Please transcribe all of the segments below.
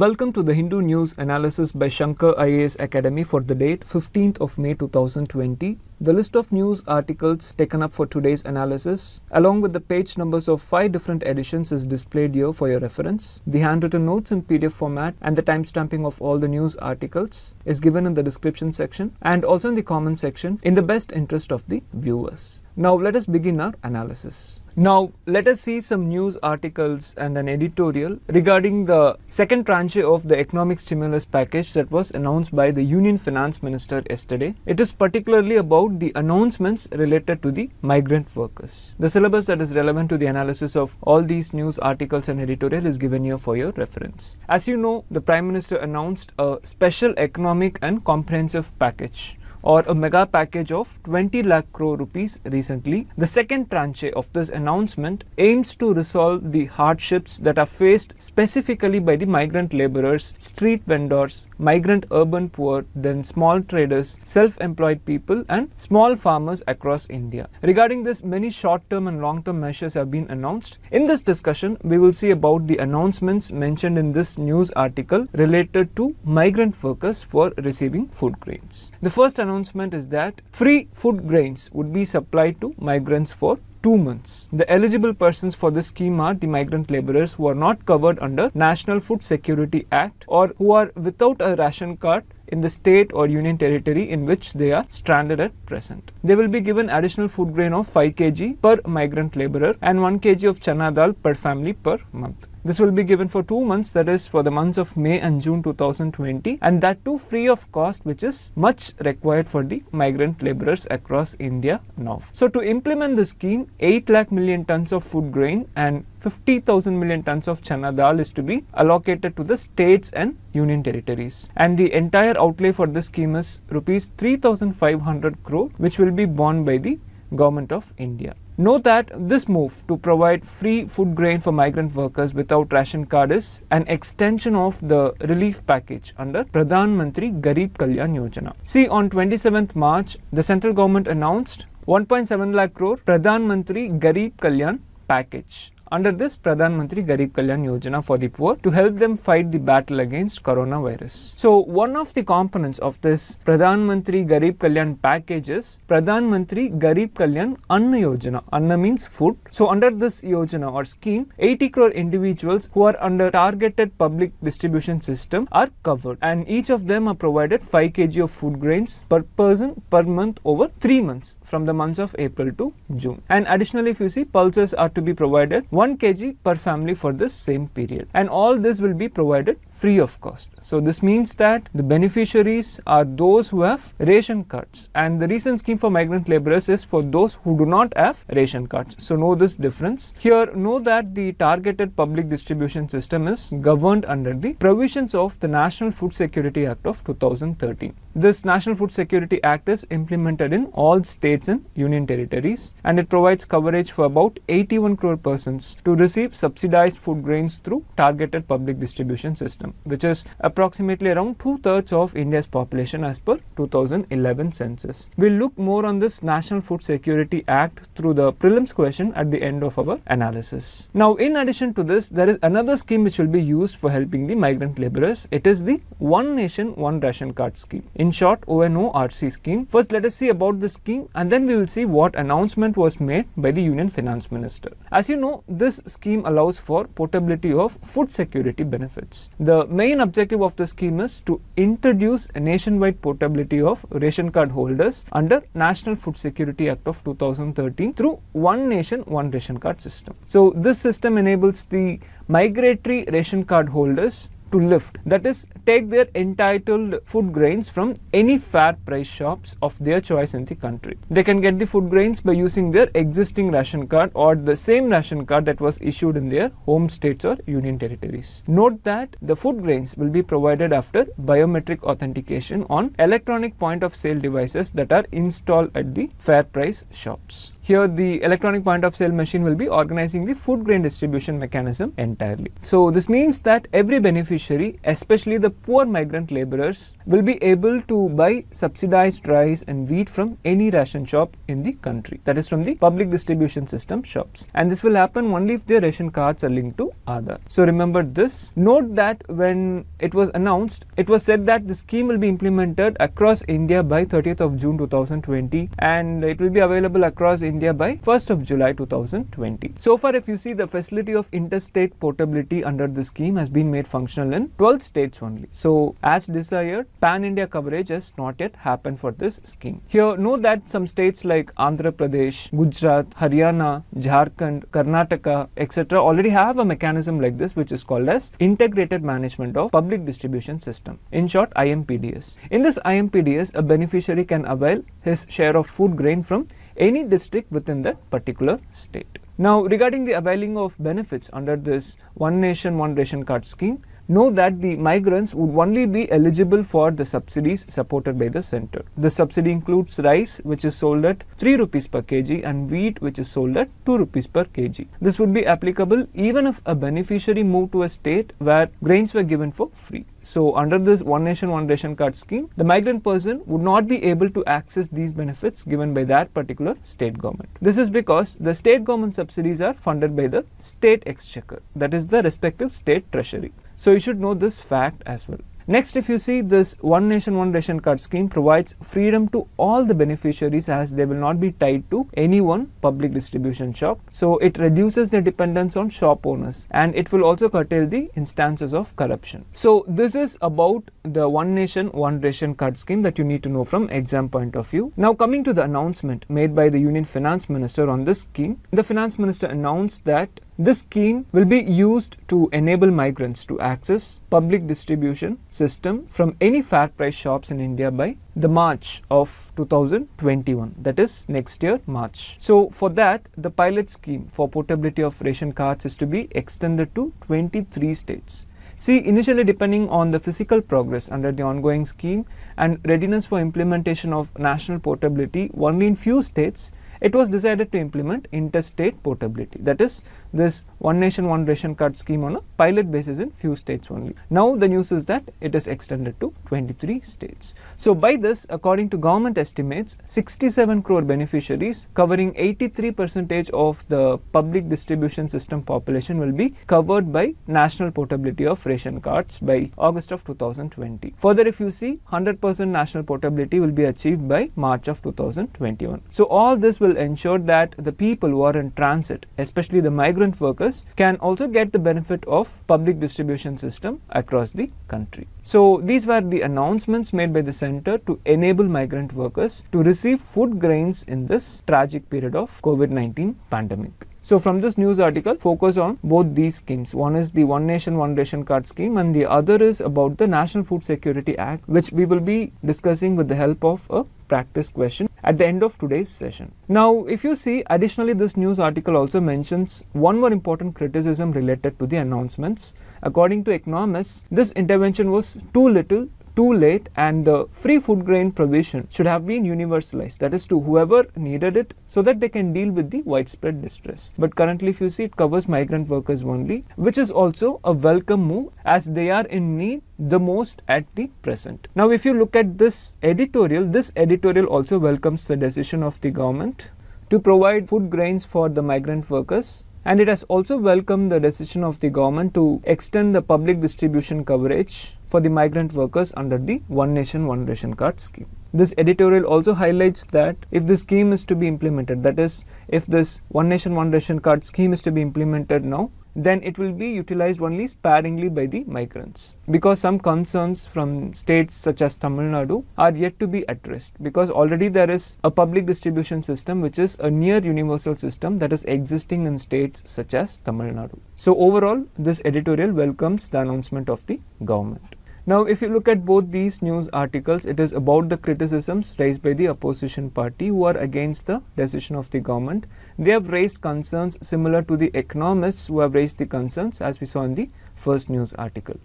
Welcome to the Hindu News Analysis by Shankar IAS Academy for the date 15th of May 2020. The list of news articles taken up for today's analysis, along with the page numbers of five different editions, is displayed here for your reference. The handwritten notes in PDF format and the timestamping of all the news articles is given in the description section and also in the comment section in the best interest of the viewers. Now let us begin our analysis. Now let us see some news articles and an editorial regarding the second tranche of the economic stimulus package that was announced by the Union Finance Minister yesterday. It is particularly about the announcements related to the migrant workers. The syllabus that is relevant to the analysis of all these news articles and editorial is given here for your reference. As you know, the Prime Minister announced a special economic and comprehensive package or a mega package of 20 lakh crore rupees recently. The second tranche of this announcement aims to resolve the hardships that are faced specifically by the migrant laborers, street vendors, migrant urban poor, then small traders, self-employed people and small farmers across India. Regarding this, many short-term and long-term measures have been announced. In this discussion, we will see about the announcements mentioned in this news article related to migrant workers for receiving food grains. The first announcement announcement is that free food grains would be supplied to migrants for two months. The eligible persons for this scheme are the migrant laborers who are not covered under National Food Security Act or who are without a ration card in the state or union territory in which they are stranded at present. They will be given additional food grain of 5 kg per migrant laborer and 1 kg of chana dal per family per month. This will be given for two months that is for the months of May and June 2020 and that too free of cost which is much required for the migrant laborers across India now. So to implement the scheme 8 lakh million tons of food grain and 50,000 million tons of chana dal is to be allocated to the states and union territories. And the entire outlay for this scheme is rupees 3,500 crore which will be borne by the government of India. Note that this move to provide free food grain for migrant workers without ration card is an extension of the relief package under Pradhan Mantri Garib Kalyan Yojana. See, on 27th March, the central government announced 1.7 lakh crore Pradhan Mantri Garib Kalyan package under this Pradhan Mantri Garib Kalyan Yojana for the poor to help them fight the battle against coronavirus. So one of the components of this Pradhan Mantri Garib Kalyan package is Pradhan Mantri Garib Kalyan Anna Yojana. Anna means food. So under this Yojana or scheme, 80 crore individuals who are under targeted public distribution system are covered and each of them are provided 5 kg of food grains per person per month over 3 months from the months of April to June. And additionally if you see pulses are to be provided 1 kg per family for this same period and all this will be provided free of cost. So this means that the beneficiaries are those who have ration cards and the recent scheme for migrant laborers is for those who do not have ration cards. So know this difference. Here know that the targeted public distribution system is governed under the provisions of the National Food Security Act of 2013. This National Food Security Act is implemented in all states and union territories and it provides coverage for about 81 crore persons to receive subsidized food grains through targeted public distribution system system which is approximately around two-thirds of India's population as per 2011 census. We'll look more on this National Food Security Act through the prelims question at the end of our analysis. Now in addition to this there is another scheme which will be used for helping the migrant laborers. It is the One Nation One Ration Card scheme. In short ONORC scheme. First let us see about the scheme and then we will see what announcement was made by the Union Finance Minister. As you know this scheme allows for portability of food security benefits. The the main objective of the scheme is to introduce nationwide portability of ration card holders under National Food Security Act of 2013 through one nation one ration card system. So this system enables the migratory ration card holders to lift that is take their entitled food grains from any fair price shops of their choice in the country they can get the food grains by using their existing ration card or the same ration card that was issued in their home states or union territories note that the food grains will be provided after biometric authentication on electronic point of sale devices that are installed at the fair price shops here the electronic point of sale machine will be organizing the food grain distribution mechanism entirely. So this means that every beneficiary, especially the poor migrant laborers, will be able to buy subsidized rice and wheat from any ration shop in the country. That is from the public distribution system shops. And this will happen only if their ration cards are linked to Aadhaar. So remember this. Note that when it was announced, it was said that the scheme will be implemented across India by 30th of June 2020 and it will be available across India India by 1st of July 2020. So far, if you see the facility of interstate portability under the scheme has been made functional in 12 states only. So as desired, pan-India coverage has not yet happened for this scheme. Here, note that some states like Andhra Pradesh, Gujarat, Haryana, Jharkhand, Karnataka, etc. already have a mechanism like this which is called as Integrated Management of Public Distribution System, in short IMPDS. In this IMPDS, a beneficiary can avail his share of food grain from any district within that particular state. Now regarding the availing of benefits under this one nation one ration card scheme, know that the migrants would only be eligible for the subsidies supported by the center. The subsidy includes rice which is sold at 3 rupees per kg and wheat which is sold at 2 rupees per kg. This would be applicable even if a beneficiary moved to a state where grains were given for free. So under this One Nation One Ration Card scheme, the migrant person would not be able to access these benefits given by that particular state government. This is because the state government subsidies are funded by the state exchequer, that is the respective state treasury. So you should know this fact as well. Next, if you see this One Nation One Ration Card scheme provides freedom to all the beneficiaries as they will not be tied to any one public distribution shop. So it reduces the dependence on shop owners and it will also curtail the instances of corruption. So this is about the One Nation One Ration Card scheme that you need to know from exam point of view. Now coming to the announcement made by the Union Finance Minister on this scheme, the Finance Minister announced that this scheme will be used to enable migrants to access public distribution system from any fair price shops in India by the March of 2021 that is next year March. So for that the pilot scheme for portability of ration cards is to be extended to 23 states. See, initially depending on the physical progress under the ongoing scheme and readiness for implementation of national portability only in few states, it was decided to implement interstate portability that is this one nation one ration card scheme on a pilot basis in few states only. Now the news is that it is extended to 23 states. So by this according to government estimates 67 crore beneficiaries covering 83 percentage of the public distribution system population will be covered by national portability of ration cards by August of 2020. Further if you see 100 percent national portability will be achieved by March of 2021. So all this will will ensure that the people who are in transit, especially the migrant workers, can also get the benefit of public distribution system across the country. So these were the announcements made by the center to enable migrant workers to receive food grains in this tragic period of COVID-19 pandemic. So from this news article focus on both these schemes. One is the One Nation One Ration Card scheme and the other is about the National Food Security Act which we will be discussing with the help of a practice question at the end of today's session. Now, if you see, additionally, this news article also mentions one more important criticism related to the announcements. According to economists, this intervention was too little, too late and the free food grain provision should have been universalized that is to whoever needed it so that they can deal with the widespread distress but currently if you see it covers migrant workers only which is also a welcome move as they are in need the most at the present. Now if you look at this editorial, this editorial also welcomes the decision of the government to provide food grains for the migrant workers and it has also welcomed the decision of the government to extend the public distribution coverage for the migrant workers under the One Nation One Ration Card scheme. This editorial also highlights that if the scheme is to be implemented, that is, if this One Nation One Ration Card scheme is to be implemented now, then it will be utilized only sparingly by the migrants because some concerns from states such as Tamil Nadu are yet to be addressed because already there is a public distribution system which is a near universal system that is existing in states such as Tamil Nadu. So overall this editorial welcomes the announcement of the government. Now, if you look at both these news articles, it is about the criticisms raised by the opposition party who are against the decision of the government. They have raised concerns similar to the economists who have raised the concerns as we saw in the first news article.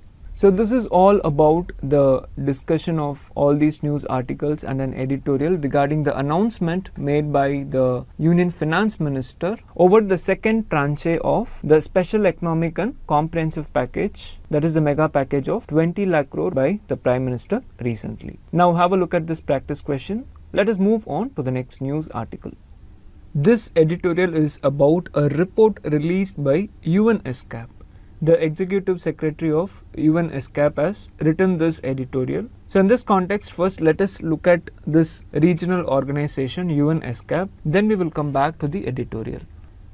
So this is all about the discussion of all these news articles and an editorial regarding the announcement made by the Union Finance Minister over the second tranche of the Special Economic and Comprehensive Package that is the mega package of 20 lakh crore by the Prime Minister recently. Now have a look at this practice question. Let us move on to the next news article. This editorial is about a report released by UNSCAP the executive secretary of UN ESCAP has written this editorial. So in this context, first let us look at this regional organization UN ESCAP, then we will come back to the editorial.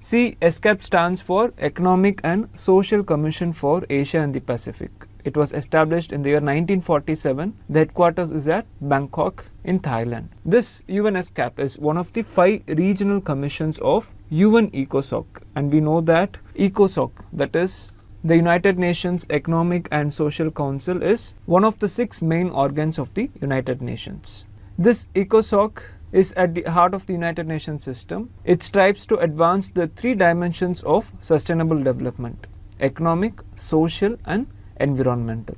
See, ESCAP stands for Economic and Social Commission for Asia and the Pacific. It was established in the year 1947. The headquarters is at Bangkok in Thailand. This UNSCAP is one of the five regional commissions of UN ECOSOC and we know that ECOSOC that is the United Nations Economic and Social Council is one of the six main organs of the United Nations. This ECOSOC is at the heart of the United Nations system. It strives to advance the three dimensions of sustainable development economic, social, and environmental.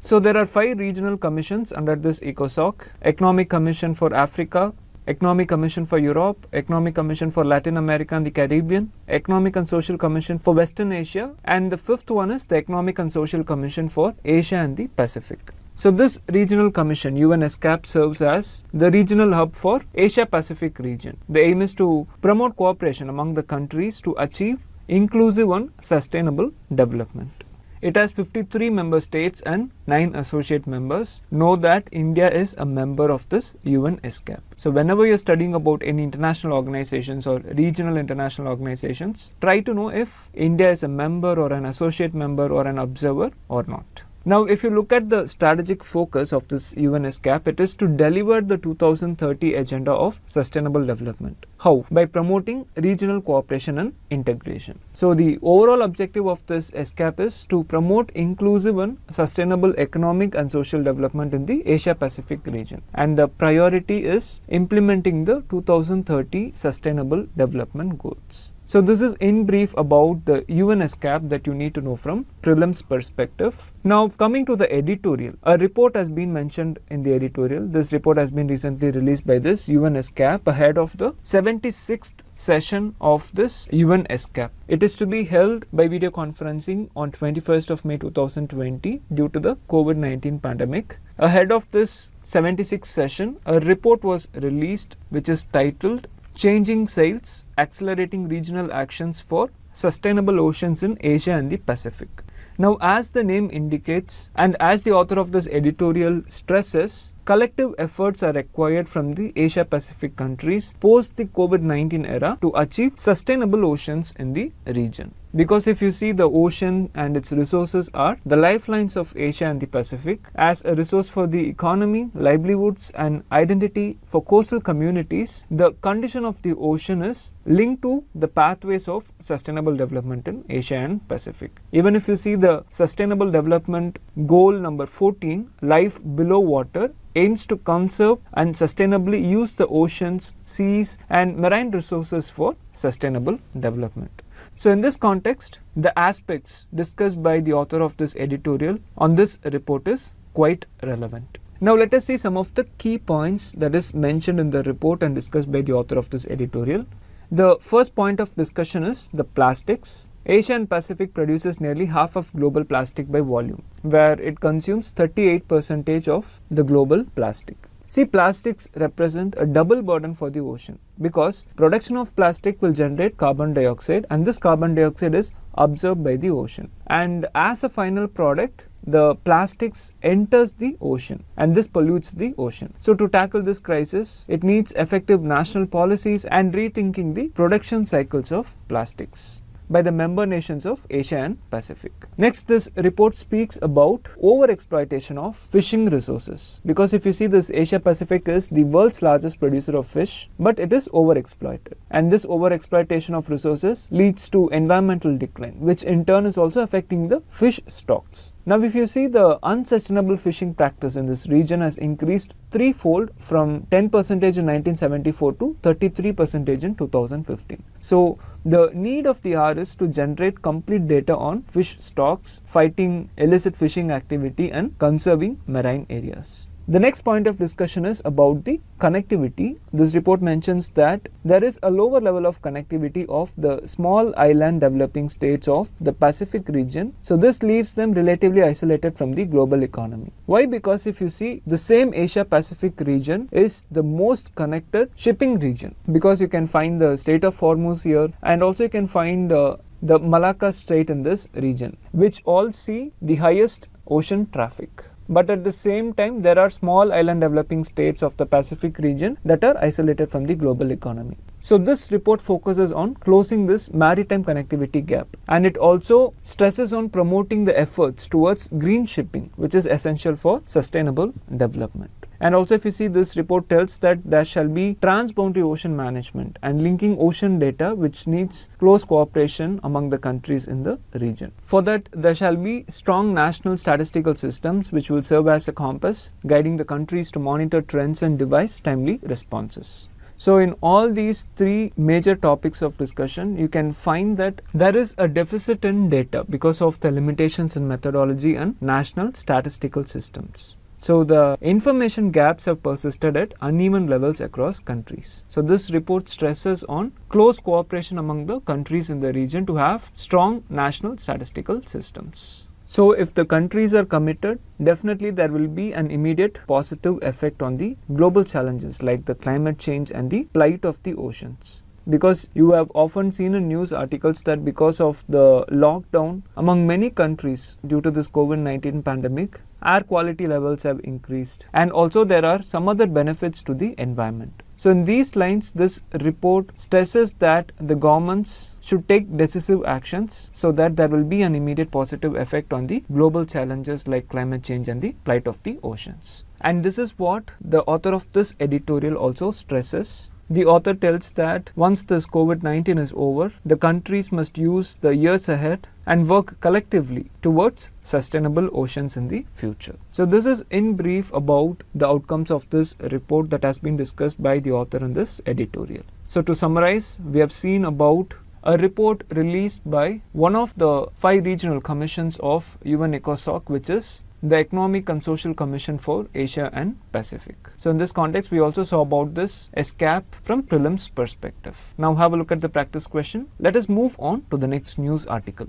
So, there are five regional commissions under this ECOSOC Economic Commission for Africa, Economic Commission for Europe, Economic Commission for Latin America and the Caribbean, Economic and Social Commission for Western Asia, and the fifth one is the Economic and Social Commission for Asia and the Pacific. So this regional commission, UNSCAP, serves as the regional hub for Asia-Pacific region. The aim is to promote cooperation among the countries to achieve inclusive and sustainable development. It has 53 member states and 9 associate members. Know that India is a member of this UN SCAP. So whenever you're studying about any international organizations or regional international organizations, try to know if India is a member or an associate member or an observer or not. Now, if you look at the strategic focus of this UNSCAP, it is to deliver the 2030 agenda of sustainable development. How? By promoting regional cooperation and integration. So, the overall objective of this SCAP is to promote inclusive and sustainable economic and social development in the Asia Pacific region. And the priority is implementing the 2030 sustainable development goals. So this is in brief about the UNSCAP that you need to know from prelims perspective. Now coming to the editorial, a report has been mentioned in the editorial. This report has been recently released by this UNSCAP ahead of the 76th session of this UNSCAP. It is to be held by video conferencing on 21st of May 2020 due to the COVID-19 pandemic. Ahead of this 76th session, a report was released which is titled changing sails, accelerating regional actions for sustainable oceans in Asia and the Pacific. Now, as the name indicates, and as the author of this editorial stresses, collective efforts are required from the Asia Pacific countries post the COVID 19 era to achieve sustainable oceans in the region. Because if you see the ocean and its resources are the lifelines of Asia and the Pacific as a resource for the economy, livelihoods and identity for coastal communities, the condition of the ocean is linked to the pathways of sustainable development in Asia and Pacific. Even if you see the sustainable development goal number 14, life below water, aims to conserve and sustainably use the oceans, seas and marine resources for sustainable development. So in this context, the aspects discussed by the author of this editorial on this report is quite relevant. Now let us see some of the key points that is mentioned in the report and discussed by the author of this editorial. The first point of discussion is the plastics. Asia and Pacific produces nearly half of global plastic by volume, where it consumes 38% of the global plastic. See, plastics represent a double burden for the ocean because production of plastic will generate carbon dioxide and this carbon dioxide is absorbed by the ocean. And as a final product, the plastics enters the ocean and this pollutes the ocean. So to tackle this crisis, it needs effective national policies and rethinking the production cycles of plastics by the member nations of Asia and Pacific. Next, this report speaks about overexploitation of fishing resources because if you see this Asia Pacific is the world's largest producer of fish, but it is overexploited. And this overexploitation of resources leads to environmental decline, which in turn is also affecting the fish stocks. Now if you see the unsustainable fishing practice in this region has increased threefold from 10 percentage in 1974 to 33 percentage in 2015. So the need of the hour is to generate complete data on fish stocks, fighting illicit fishing activity and conserving marine areas. The next point of discussion is about the connectivity. This report mentions that there is a lower level of connectivity of the small island developing states of the Pacific region. So this leaves them relatively isolated from the global economy. Why? Because if you see the same Asia Pacific region is the most connected shipping region because you can find the Strait of Hormuz here and also you can find uh, the Malacca Strait in this region which all see the highest ocean traffic but at the same time there are small island developing states of the Pacific region that are isolated from the global economy. So this report focuses on closing this maritime connectivity gap and it also stresses on promoting the efforts towards green shipping which is essential for sustainable development. And also if you see this report tells that there shall be transboundary ocean management and linking ocean data which needs close cooperation among the countries in the region. For that there shall be strong national statistical systems which will serve as a compass guiding the countries to monitor trends and devise timely responses. So in all these three major topics of discussion, you can find that there is a deficit in data because of the limitations in methodology and national statistical systems. So the information gaps have persisted at uneven levels across countries. So this report stresses on close cooperation among the countries in the region to have strong national statistical systems. So if the countries are committed, definitely there will be an immediate positive effect on the global challenges like the climate change and the plight of the oceans because you have often seen in news articles that because of the lockdown among many countries due to this COVID 19 pandemic, air quality levels have increased and also there are some other benefits to the environment. So in these lines, this report stresses that the governments should take decisive actions so that there will be an immediate positive effect on the global challenges like climate change and the plight of the oceans. And this is what the author of this editorial also stresses. The author tells that once this COVID 19 is over, the countries must use the years ahead and work collectively towards sustainable oceans in the future. So this is in brief about the outcomes of this report that has been discussed by the author in this editorial. So to summarize, we have seen about a report released by one of the five regional commissions of UN ECOSOC, which is the Economic and Social Commission for Asia and Pacific. So in this context, we also saw about this SCAP from prelims perspective. Now have a look at the practice question. Let us move on to the next news article.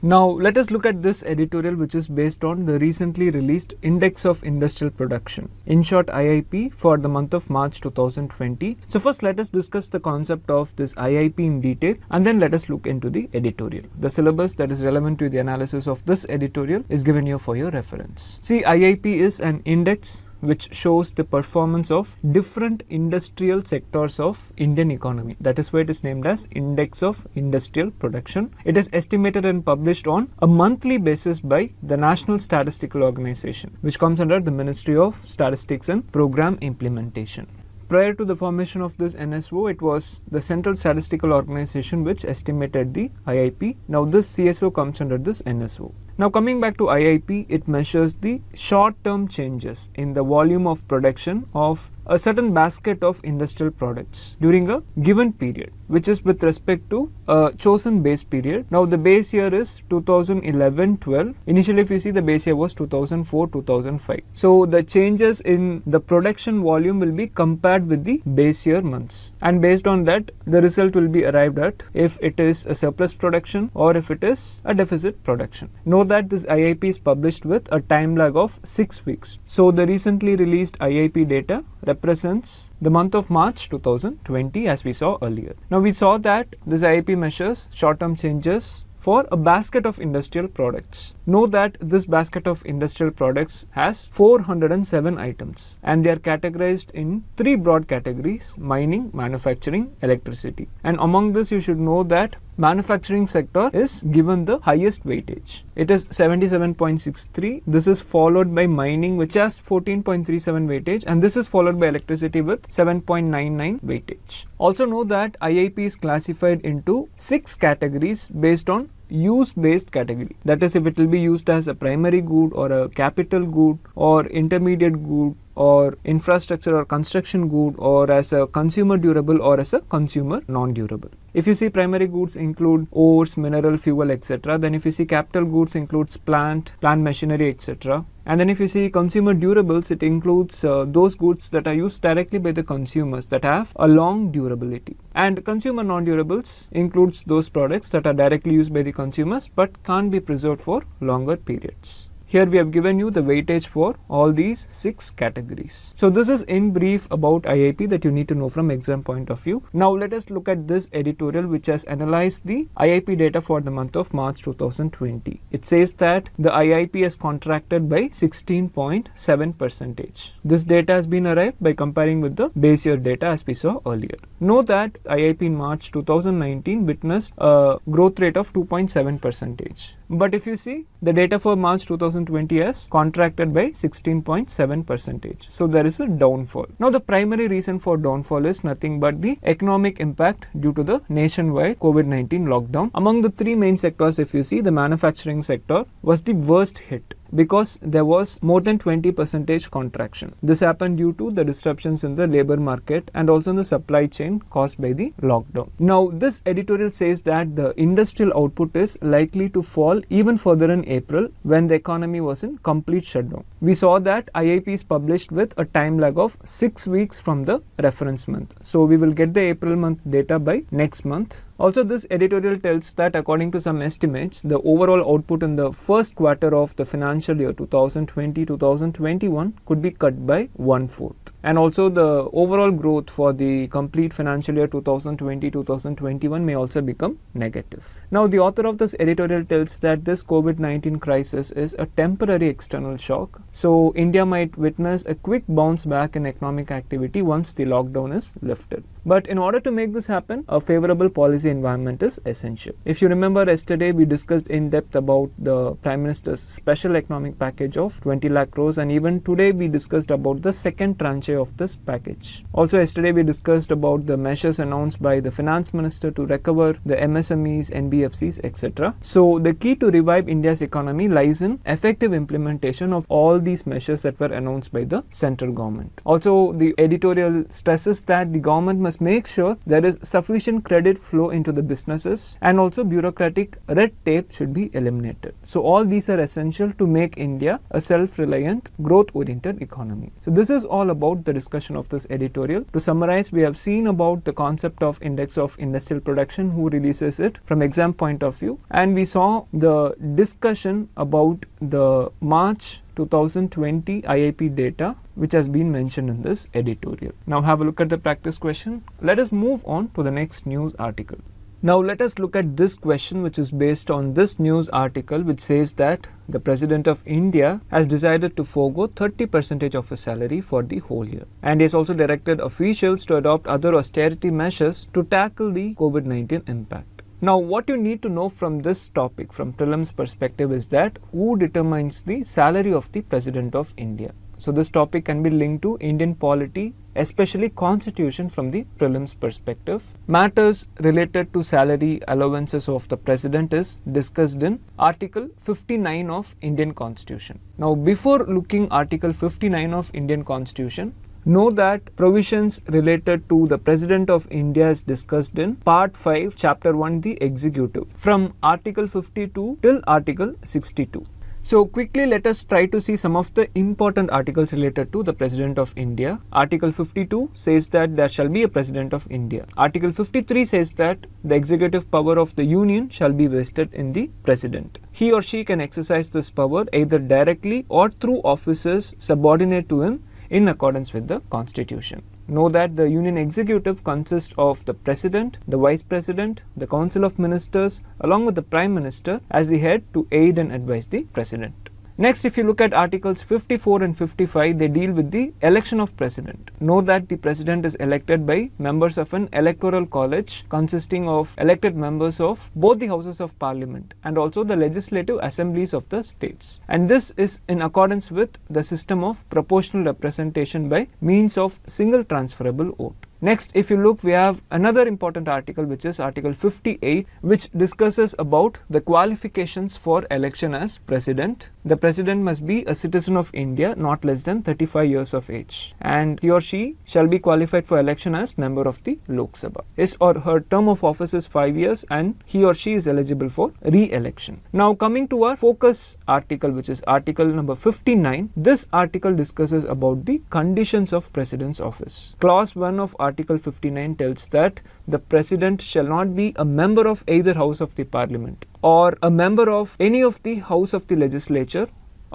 Now let us look at this editorial which is based on the recently released Index of Industrial Production, in short IIP for the month of March 2020. So first let us discuss the concept of this IIP in detail and then let us look into the editorial. The syllabus that is relevant to the analysis of this editorial is given here for your reference. See IIP is an index which shows the performance of different industrial sectors of Indian economy. That is why it is named as Index of Industrial Production. It is estimated and published on a monthly basis by the National Statistical Organization, which comes under the Ministry of Statistics and Program Implementation. Prior to the formation of this NSO, it was the Central Statistical Organization which estimated the IIP. Now this CSO comes under this NSO. Now coming back to IIP, it measures the short-term changes in the volume of production of a certain basket of industrial products during a given period, which is with respect to uh, chosen base period. Now the base year is 2011-12. Initially if you see the base year was 2004-2005. So the changes in the production volume will be compared with the base year months and based on that the result will be arrived at if it is a surplus production or if it is a deficit production. Know that this IIP is published with a time lag of 6 weeks. So the recently released IIP data represents the month of March 2020 as we saw earlier. Now we saw that this IIP measures short-term changes for a basket of industrial products. Know that this basket of industrial products has 407 items and they are categorized in three broad categories mining, manufacturing, electricity. And among this you should know that manufacturing sector is given the highest weightage. It is 77.63. This is followed by mining which has 14.37 weightage and this is followed by electricity with 7.99 weightage. Also know that IIP is classified into six categories based on use based category that is if it will be used as a primary good or a capital good or intermediate good or infrastructure or construction good or as a consumer durable or as a consumer non-durable. If you see primary goods include ores, mineral, fuel, etc. Then if you see capital goods includes plant, plant machinery, etc. And then if you see consumer durables, it includes uh, those goods that are used directly by the consumers that have a long durability. And consumer non-durables includes those products that are directly used by the consumers but can't be preserved for longer periods. Here we have given you the weightage for all these six categories. So this is in brief about IIP that you need to know from exam point of view. Now let us look at this editorial which has analyzed the IIP data for the month of March 2020. It says that the IIP has contracted by 16.7 percentage. This data has been arrived by comparing with the base year data as we saw earlier. Note that IIP in March 2019 witnessed a growth rate of 2.7 percentage but if you see the data for March 2020 has contracted by 16.7 percentage. So there is a downfall. Now the primary reason for downfall is nothing but the economic impact due to the nationwide COVID-19 lockdown. Among the three main sectors if you see the manufacturing sector was the worst hit because there was more than 20 percentage contraction. This happened due to the disruptions in the labor market and also in the supply chain caused by the lockdown. Now, this editorial says that the industrial output is likely to fall even further in April when the economy was in complete shutdown. We saw that IIP is published with a time lag of 6 weeks from the reference month. So, we will get the April month data by next month also, this editorial tells that according to some estimates, the overall output in the first quarter of the financial year 2020-2021 could be cut by one-fourth and also the overall growth for the complete financial year 2020-2021 may also become negative. Now the author of this editorial tells that this COVID-19 crisis is a temporary external shock. So India might witness a quick bounce back in economic activity once the lockdown is lifted. But in order to make this happen, a favorable policy environment is essential. If you remember yesterday, we discussed in depth about the Prime Minister's special economic package of 20 lakh crores and even today we discussed about the second tranche of this package. Also yesterday we discussed about the measures announced by the finance minister to recover the MSMEs, NBFCs, etc. So the key to revive India's economy lies in effective implementation of all these measures that were announced by the central government. Also the editorial stresses that the government must make sure there is sufficient credit flow into the businesses and also bureaucratic red tape should be eliminated. So all these are essential to make India a self-reliant growth oriented economy. So this is all about out the discussion of this editorial. To summarize, we have seen about the concept of index of industrial production, who releases it from exam point of view, and we saw the discussion about the March 2020 IIP data which has been mentioned in this editorial. Now have a look at the practice question. Let us move on to the next news article. Now let us look at this question which is based on this news article which says that the President of India has decided to forego 30% of his salary for the whole year and has also directed officials to adopt other austerity measures to tackle the COVID-19 impact. Now what you need to know from this topic from Trilam's perspective is that who determines the salary of the President of India. So this topic can be linked to Indian polity especially constitution from the prelims perspective. Matters related to salary allowances of the president is discussed in Article 59 of Indian Constitution. Now before looking Article 59 of Indian Constitution, Know that provisions related to the President of India is discussed in Part 5, Chapter 1, the Executive, from Article 52 till Article 62. So quickly let us try to see some of the important articles related to the President of India. Article 52 says that there shall be a President of India. Article 53 says that the executive power of the Union shall be vested in the President. He or she can exercise this power either directly or through officers subordinate to him in accordance with the Constitution. Know that the Union Executive consists of the President, the Vice President, the Council of Ministers, along with the Prime Minister as the head to aid and advise the President. Next, if you look at Articles 54 and 55, they deal with the election of president. Know that the president is elected by members of an electoral college consisting of elected members of both the houses of parliament and also the legislative assemblies of the states. And this is in accordance with the system of proportional representation by means of single transferable vote. Next, if you look, we have another important article, which is Article 50A, which discusses about the qualifications for election as president. The president must be a citizen of India, not less than 35 years of age, and he or she shall be qualified for election as member of the Lok Sabha. His or her term of office is 5 years, and he or she is eligible for re-election. Now, coming to our focus article, which is Article number 59, this article discusses about the conditions of president's office. Clause 1 of Article 59 tells that the president shall not be a member of either house of the parliament or a member of any of the house of the legislature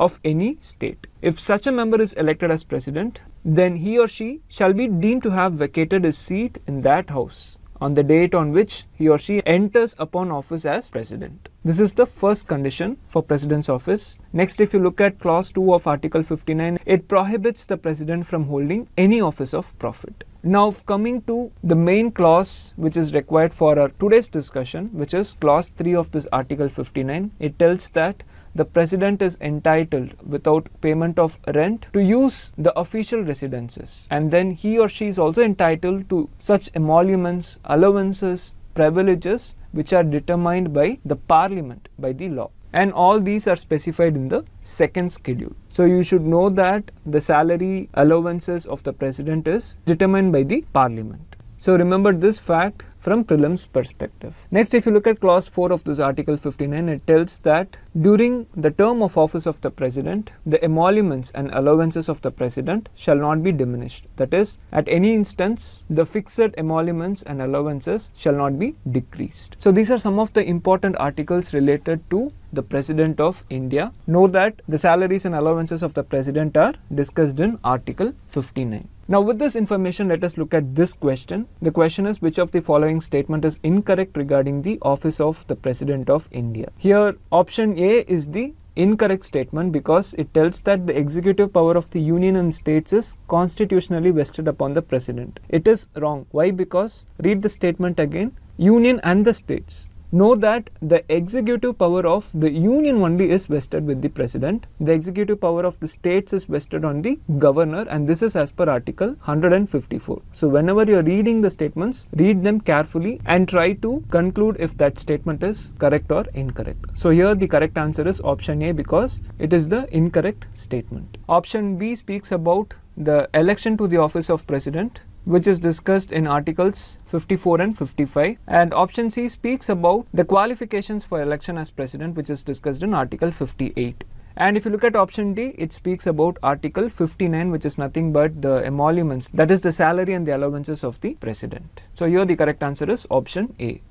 of any state. If such a member is elected as president, then he or she shall be deemed to have vacated his seat in that house on the date on which he or she enters upon office as president. This is the first condition for president's office. Next, if you look at clause 2 of article 59, it prohibits the president from holding any office of profit. Now coming to the main clause which is required for our today's discussion which is clause 3 of this article 59. It tells that the president is entitled without payment of rent to use the official residences and then he or she is also entitled to such emoluments, allowances, privileges which are determined by the parliament by the law and all these are specified in the second schedule. So you should know that the salary allowances of the president is determined by the parliament. So remember this fact from prelims perspective. Next, if you look at clause 4 of this article 59, it tells that during the term of office of the president, the emoluments and allowances of the president shall not be diminished. That is, at any instance, the fixed emoluments and allowances shall not be decreased. So, these are some of the important articles related to the President of India. Know that the salaries and allowances of the President are discussed in Article 59. Now with this information, let us look at this question. The question is which of the following statement is incorrect regarding the office of the President of India. Here option A is the incorrect statement because it tells that the executive power of the union and states is constitutionally vested upon the president. It is wrong. Why? Because read the statement again. Union and the states know that the executive power of the union only is vested with the president. The executive power of the states is vested on the governor and this is as per article 154. So whenever you are reading the statements, read them carefully and try to conclude if that statement is correct or incorrect. So here the correct answer is option A because it is the incorrect statement. Option B speaks about the election to the office of president which is discussed in articles 54 and 55 and option C speaks about the qualifications for election as president which is discussed in article 58 and if you look at option D it speaks about article 59 which is nothing but the emoluments that is the salary and the allowances of the president so here the correct answer is option A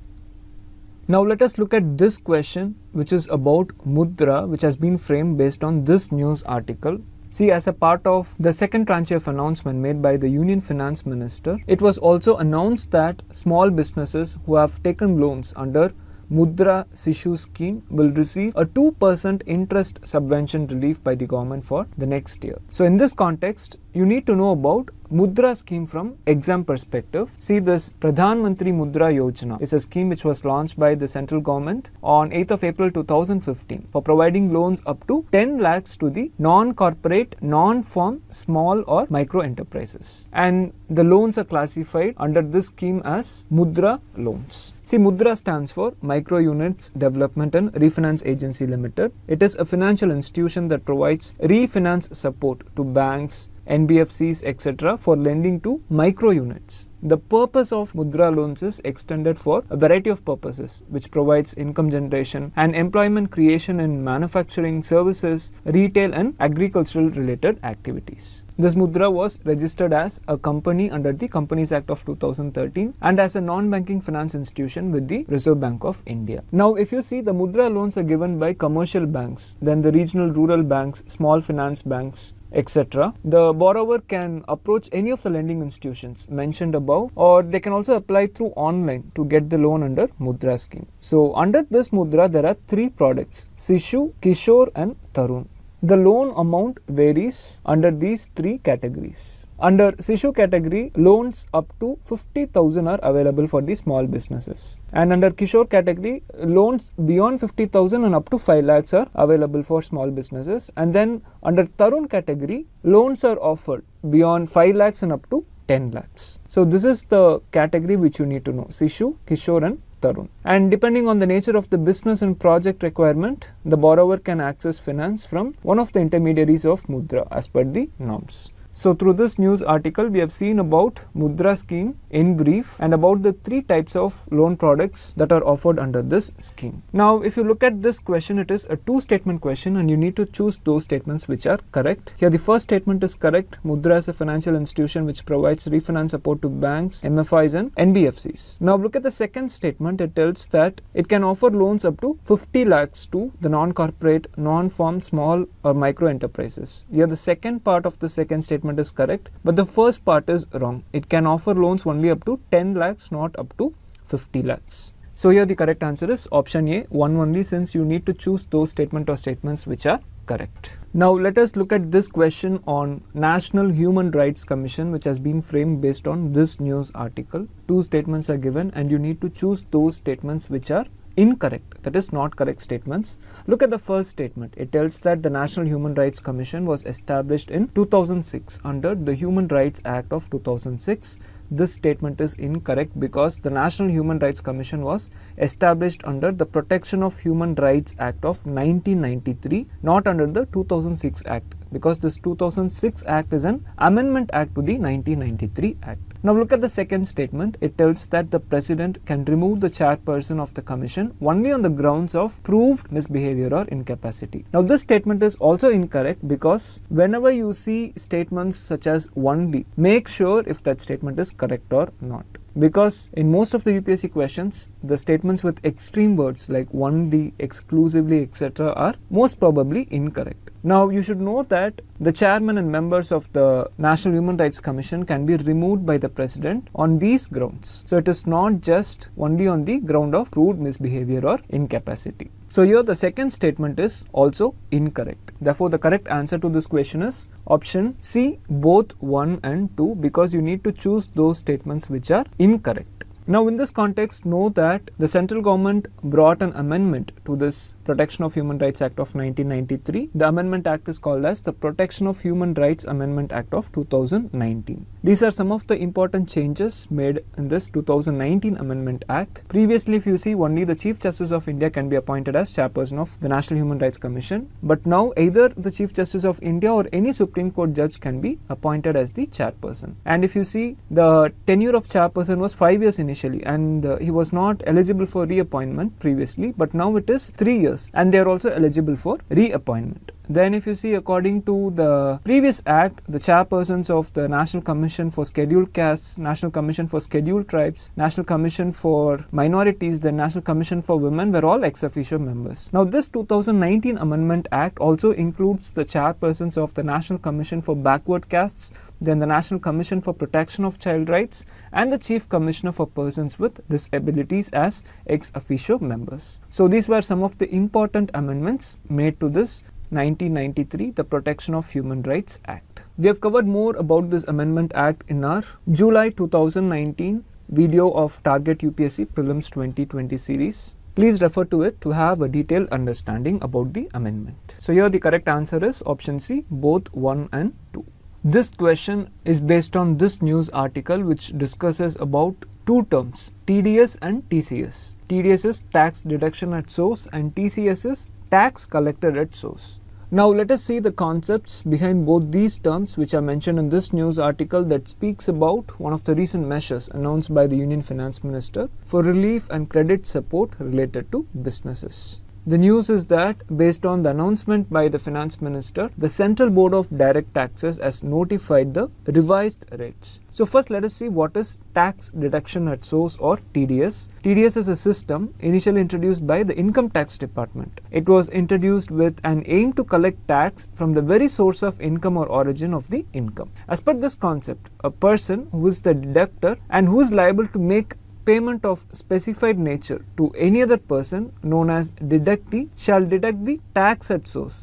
now let us look at this question which is about mudra which has been framed based on this news article See, as a part of the second tranche of announcement made by the Union Finance Minister, it was also announced that small businesses who have taken loans under Mudra Sishu scheme will receive a 2% interest subvention relief by the government for the next year. So, in this context, you need to know about Mudra scheme from exam perspective. See this Pradhan Mantri Mudra Yojana is a scheme which was launched by the central government on 8th of April 2015 for providing loans up to 10 lakhs to the non-corporate, non-firm, small or micro enterprises. And the loans are classified under this scheme as Mudra loans. See Mudra stands for Micro Units Development and Refinance Agency Limited. It is a financial institution that provides refinance support to banks, NBFCs, etc., for lending to micro units. The purpose of Mudra loans is extended for a variety of purposes, which provides income generation and employment creation in manufacturing, services, retail, and agricultural related activities. This Mudra was registered as a company under the Companies Act of 2013 and as a non banking finance institution with the Reserve Bank of India. Now, if you see the Mudra loans are given by commercial banks, then the regional rural banks, small finance banks, etc. The borrower can approach any of the lending institutions mentioned above or they can also apply through online to get the loan under Mudra scheme. So under this Mudra there are three products Sishu, Kishore and Tarun. The loan amount varies under these three categories. Under Sishu category, loans up to 50,000 are available for the small businesses. And under Kishore category, loans beyond 50,000 and up to 5 lakhs are available for small businesses. And then under Tarun category, loans are offered beyond 5 lakhs and up to 10 lakhs. So this is the category which you need to know, Sishu, Kishore and Tarun. And depending on the nature of the business and project requirement, the borrower can access finance from one of the intermediaries of Mudra as per the norms. So through this news article, we have seen about Mudra scheme in brief and about the three types of loan products that are offered under this scheme. Now, if you look at this question, it is a two statement question and you need to choose those statements which are correct. Here, the first statement is correct. Mudra is a financial institution which provides refinance support to banks, MFIs and NBFCs. Now, look at the second statement. It tells that it can offer loans up to 50 lakhs to the non-corporate, non-firm, small or micro enterprises. Here, the second part of the second statement statement is correct, but the first part is wrong. It can offer loans only up to 10 lakhs, not up to 50 lakhs. So here the correct answer is option A, 1 only since you need to choose those statement or statements which are correct. Now let us look at this question on National Human Rights Commission which has been framed based on this news article. Two statements are given and you need to choose those statements which are incorrect, that is not correct statements. Look at the first statement. It tells that the National Human Rights Commission was established in 2006 under the Human Rights Act of 2006. This statement is incorrect because the National Human Rights Commission was established under the Protection of Human Rights Act of 1993, not under the 2006 Act because this 2006 Act is an amendment act to the 1993 Act. Now look at the second statement. It tells that the president can remove the chairperson of the commission only on the grounds of proved misbehavior or incapacity. Now this statement is also incorrect because whenever you see statements such as only, make sure if that statement is correct or not because in most of the UPSC questions, the statements with extreme words like only, exclusively, etc. are most probably incorrect. Now, you should know that the chairman and members of the National Human Rights Commission can be removed by the president on these grounds. So, it is not just only on the ground of rude misbehavior or incapacity. So, here the second statement is also incorrect. Therefore, the correct answer to this question is option C, both 1 and 2 because you need to choose those statements which are incorrect. Now, in this context, know that the central government brought an amendment to this Protection of Human Rights Act of 1993. The Amendment Act is called as the Protection of Human Rights Amendment Act of 2019. These are some of the important changes made in this 2019 Amendment Act. Previously, if you see, only the Chief Justice of India can be appointed as chairperson of the National Human Rights Commission. But now, either the Chief Justice of India or any Supreme Court judge can be appointed as the chairperson. And if you see, the tenure of chairperson was five years in initially and uh, he was not eligible for reappointment previously but now it is 3 years and they are also eligible for reappointment. Then if you see according to the previous act, the chairpersons of the National Commission for Scheduled Castes, National Commission for Scheduled Tribes, National Commission for Minorities, the National Commission for Women were all ex officio members. Now this 2019 Amendment Act also includes the chairpersons of the National Commission for Backward Castes, then the National Commission for Protection of Child Rights and the Chief Commissioner for Persons with Disabilities as ex officio members. So these were some of the important amendments made to this 1993, the Protection of Human Rights Act. We have covered more about this Amendment Act in our July 2019 video of Target UPSC Prelims 2020 series. Please refer to it to have a detailed understanding about the amendment. So here the correct answer is option C, both 1 and 2. This question is based on this news article which discusses about two terms, TDS and TCS. TDS is tax deduction at source and TCS is tax collected at source. Now let us see the concepts behind both these terms which are mentioned in this news article that speaks about one of the recent measures announced by the Union Finance Minister for relief and credit support related to businesses. The news is that, based on the announcement by the finance minister, the Central Board of Direct Taxes has notified the revised rates. So first let us see what is tax deduction at source or TDS. TDS is a system initially introduced by the income tax department. It was introduced with an aim to collect tax from the very source of income or origin of the income. As per this concept, a person who is the deductor and who is liable to make payment of specified nature to any other person known as deductee shall deduct the tax at source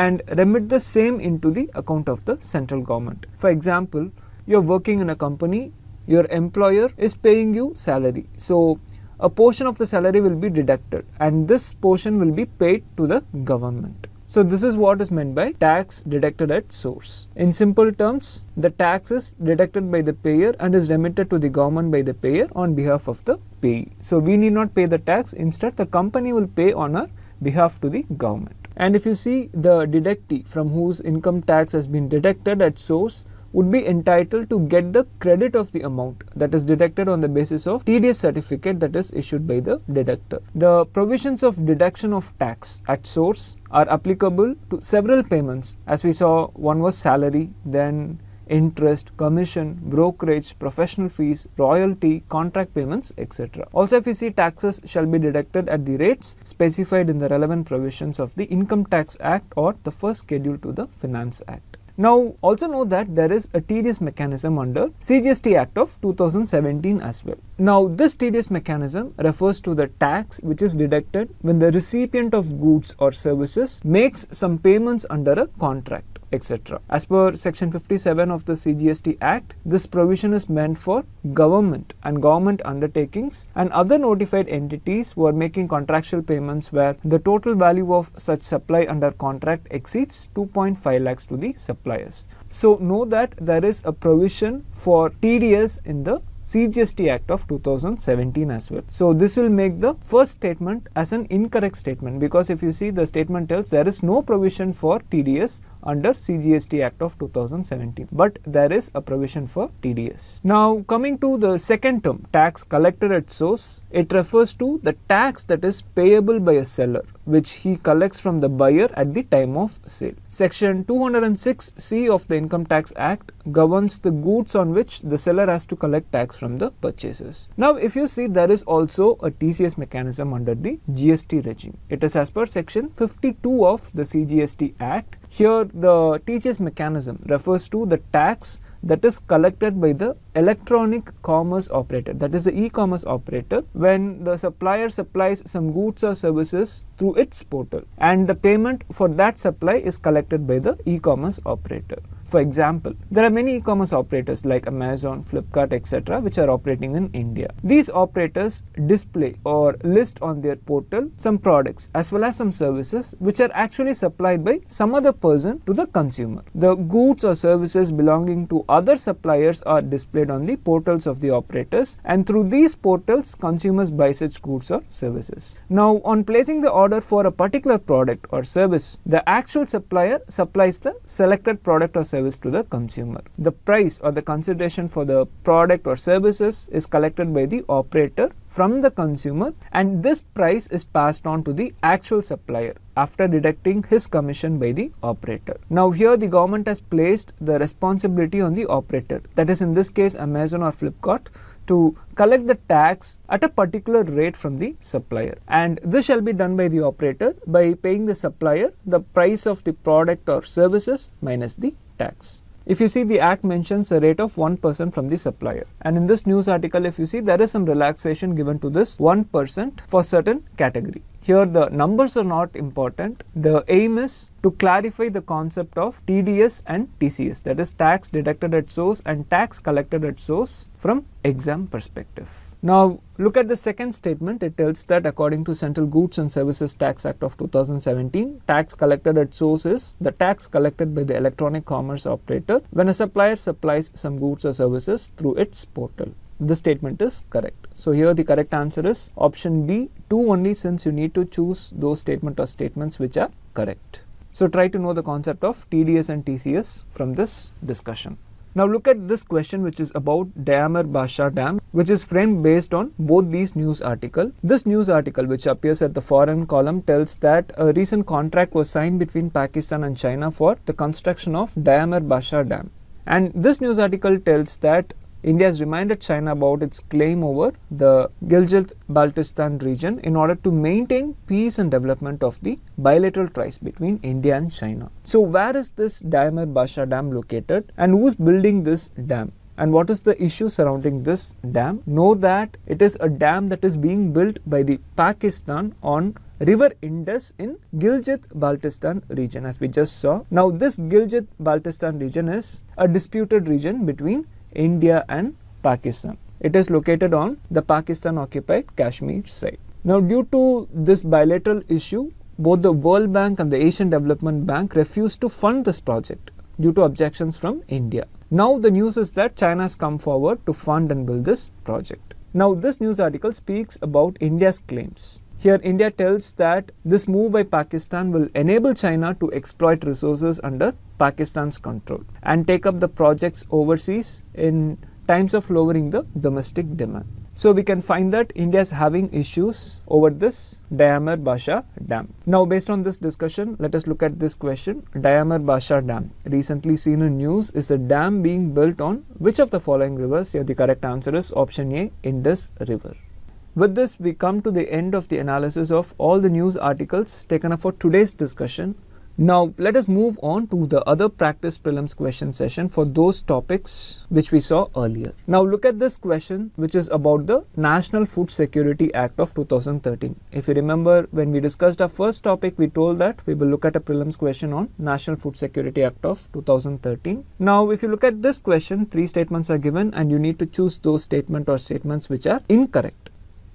and remit the same into the account of the central government. For example, you are working in a company, your employer is paying you salary. So, a portion of the salary will be deducted and this portion will be paid to the government. So this is what is meant by tax deducted at source. In simple terms, the tax is deducted by the payer and is remitted to the government by the payer on behalf of the payee. So we need not pay the tax, instead the company will pay on our behalf to the government. And if you see the deductee from whose income tax has been deducted at source would be entitled to get the credit of the amount that is deducted on the basis of TDS certificate that is issued by the deductor. The provisions of deduction of tax at source are applicable to several payments as we saw one was salary then interest, commission, brokerage, professional fees, royalty, contract payments, etc. Also, if you see taxes shall be deducted at the rates specified in the relevant provisions of the Income Tax Act or the first schedule to the Finance Act. Now also know that there is a tedious mechanism under CGST Act of 2017 as well. Now this tedious mechanism refers to the tax which is deducted when the recipient of goods or services makes some payments under a contract etc. As per section 57 of the CGST Act, this provision is meant for government and government undertakings and other notified entities who are making contractual payments where the total value of such supply under contract exceeds 2.5 lakhs to the suppliers. So know that there is a provision for TDS in the CGST Act of 2017 as well. So this will make the first statement as an incorrect statement because if you see the statement tells there is no provision for TDS under CGST Act of 2017 but there is a provision for TDS. Now coming to the second term tax collected at source it refers to the tax that is payable by a seller which he collects from the buyer at the time of sale. Section 206C of the Income Tax Act governs the goods on which the seller has to collect tax from the purchasers. Now if you see there is also a TCS mechanism under the GST regime. It is as per section 52 of the CGST Act here the TCS mechanism refers to the tax that is collected by the electronic commerce operator that is the e-commerce operator when the supplier supplies some goods or services through its portal and the payment for that supply is collected by the e-commerce operator. For example, there are many e-commerce operators like Amazon, Flipkart, etc. which are operating in India. These operators display or list on their portal some products as well as some services which are actually supplied by some other person to the consumer. The goods or services belonging to other suppliers are displayed on the portals of the operators and through these portals consumers buy such goods or services. Now on placing the order for a particular product or service, the actual supplier supplies the selected product or service service to the consumer. The price or the consideration for the product or services is collected by the operator from the consumer and this price is passed on to the actual supplier after deducting his commission by the operator. Now here the government has placed the responsibility on the operator that is in this case Amazon or Flipkart to collect the tax at a particular rate from the supplier. And this shall be done by the operator by paying the supplier the price of the product or services minus the tax. If you see the act mentions a rate of 1% from the supplier and in this news article if you see there is some relaxation given to this 1% for certain category. Here the numbers are not important. The aim is to clarify the concept of TDS and TCS that is tax deducted at source and tax collected at source from exam perspective. Now look at the second statement, it tells that according to Central Goods and Services Tax Act of 2017, tax collected at source is the tax collected by the electronic commerce operator when a supplier supplies some goods or services through its portal. This statement is correct. So here the correct answer is option B, 2 only since you need to choose those statement or statements which are correct. So try to know the concept of TDS and TCS from this discussion. Now look at this question which is about Damer Basha Dam which is framed based on both these news article. This news article which appears at the foreign column tells that a recent contract was signed between Pakistan and China for the construction of Damer Basha Dam. And this news article tells that India has reminded China about its claim over the Gilgit-Baltistan region in order to maintain peace and development of the bilateral ties between India and China. So where is this Daimar Basha Dam located and who's building this dam? And what is the issue surrounding this dam? Know that it is a dam that is being built by the Pakistan on river Indus in Gilgit-Baltistan region as we just saw. Now this Gilgit-Baltistan region is a disputed region between India and Pakistan. It is located on the Pakistan occupied Kashmir side. Now, due to this bilateral issue, both the World Bank and the Asian Development Bank refused to fund this project due to objections from India. Now, the news is that China has come forward to fund and build this project. Now, this news article speaks about India's claims. Here, India tells that this move by Pakistan will enable China to exploit resources under Pakistan's control and take up the projects overseas in times of lowering the domestic demand. So we can find that India is having issues over this Diamar Basha Dam. Now based on this discussion, let us look at this question. Diamar Basha Dam, recently seen in news, is a dam being built on which of the following rivers? Here the correct answer is option A, Indus River. With this, we come to the end of the analysis of all the news articles taken up for today's discussion. Now, let us move on to the other practice prelims question session for those topics which we saw earlier. Now, look at this question, which is about the National Food Security Act of 2013. If you remember, when we discussed our first topic, we told that we will look at a prelims question on National Food Security Act of 2013. Now, if you look at this question, three statements are given and you need to choose those statement or statements which are incorrect.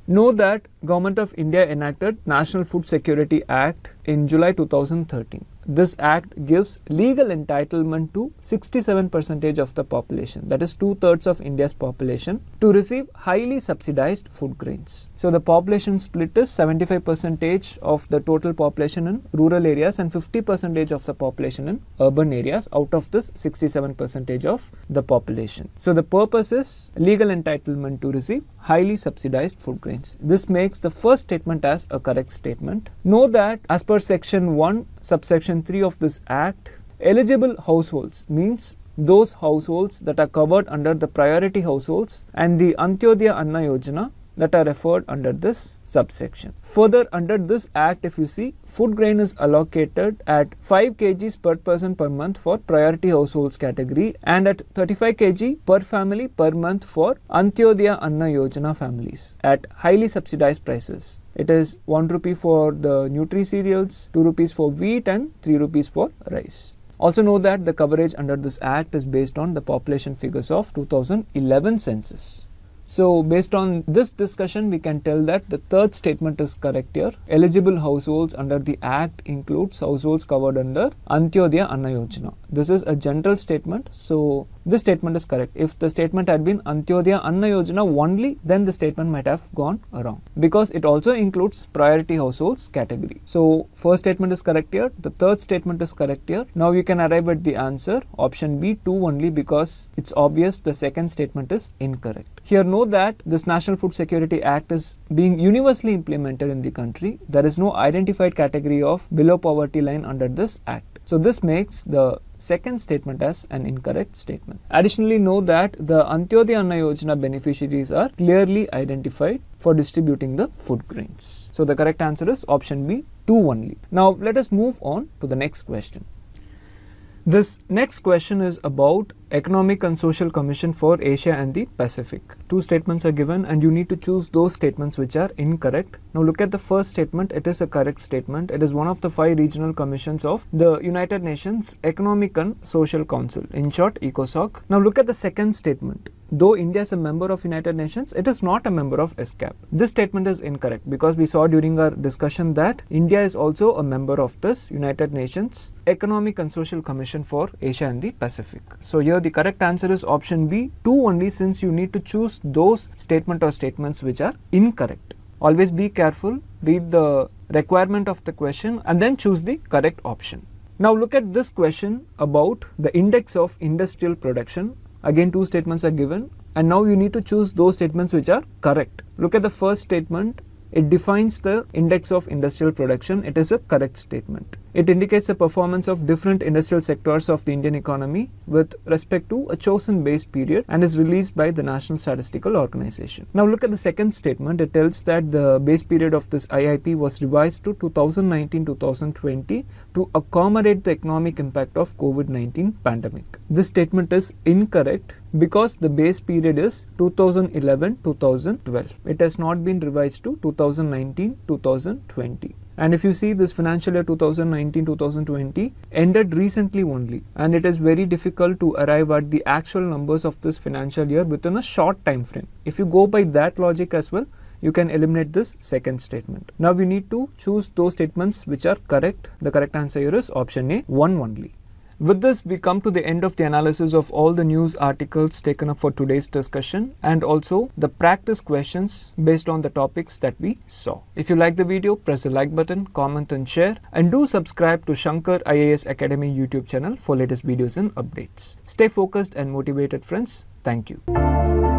Know that Government of India enacted National Food Security Act in July 2013 this act gives legal entitlement to 67 percentage of the population, that is two thirds of India's population, to receive highly subsidized food grains. So the population split is 75 percentage of the total population in rural areas and 50 percentage of the population in urban areas out of this 67 percentage of the population. So the purpose is legal entitlement to receive highly subsidized food grains. This makes the first statement as a correct statement. Know that as per section 1 subsection 3 of this Act, eligible households means those households that are covered under the priority households and the Antyodaya Anna Yojana that are referred under this subsection. Further under this act if you see food grain is allocated at 5 kg per person per month for priority households category and at 35 kg per family per month for Antyodaya Anna Yojana families at highly subsidized prices. It is 1 rupee for the Nutri cereals, 2 rupees for wheat and 3 rupees for rice. Also know that the coverage under this act is based on the population figures of 2011 census. So based on this discussion, we can tell that the third statement is correct here. Eligible households under the Act includes households covered under Antyodaya Anna Yojana. This is a general statement. So this statement is correct. If the statement had been Antyodaya Anna Yojana only, then the statement might have gone wrong because it also includes priority households category. So first statement is correct here. The third statement is correct here. Now you can arrive at the answer option B 2 only because it's obvious the second statement is incorrect. Here no know that this National Food Security Act is being universally implemented in the country. There is no identified category of below poverty line under this act. So this makes the second statement as an incorrect statement. Additionally, know that the Antyodaya Anna Yojana beneficiaries are clearly identified for distributing the food grains. So the correct answer is option B, 2 only. Now let us move on to the next question. This next question is about Economic and Social Commission for Asia and the Pacific. Two statements are given and you need to choose those statements which are incorrect. Now look at the first statement, it is a correct statement. It is one of the five regional commissions of the United Nations Economic and Social Council, in short ECOSOC. Now look at the second statement though India is a member of United Nations, it is not a member of ESCAP. This statement is incorrect because we saw during our discussion that India is also a member of this United Nations Economic and Social Commission for Asia and the Pacific. So here the correct answer is option B, 2 only since you need to choose those statement or statements which are incorrect. Always be careful, read the requirement of the question and then choose the correct option. Now look at this question about the index of industrial production. Again two statements are given and now you need to choose those statements which are correct. Look at the first statement. It defines the index of industrial production. It is a correct statement. It indicates the performance of different industrial sectors of the Indian economy with respect to a chosen base period and is released by the National Statistical Organization. Now look at the second statement. It tells that the base period of this IIP was revised to 2019-2020 to accommodate the economic impact of COVID-19 pandemic. This statement is incorrect because the base period is 2011-2012. It has not been revised to 2019-2020 and if you see this financial year 2019-2020 ended recently only and it is very difficult to arrive at the actual numbers of this financial year within a short time frame. If you go by that logic as well, you can eliminate this second statement. Now we need to choose those statements which are correct. The correct answer here is option A, 1 only. With this, we come to the end of the analysis of all the news articles taken up for today's discussion and also the practice questions based on the topics that we saw. If you like the video, press the like button, comment and share and do subscribe to Shankar IAS Academy YouTube channel for latest videos and updates. Stay focused and motivated friends. Thank you.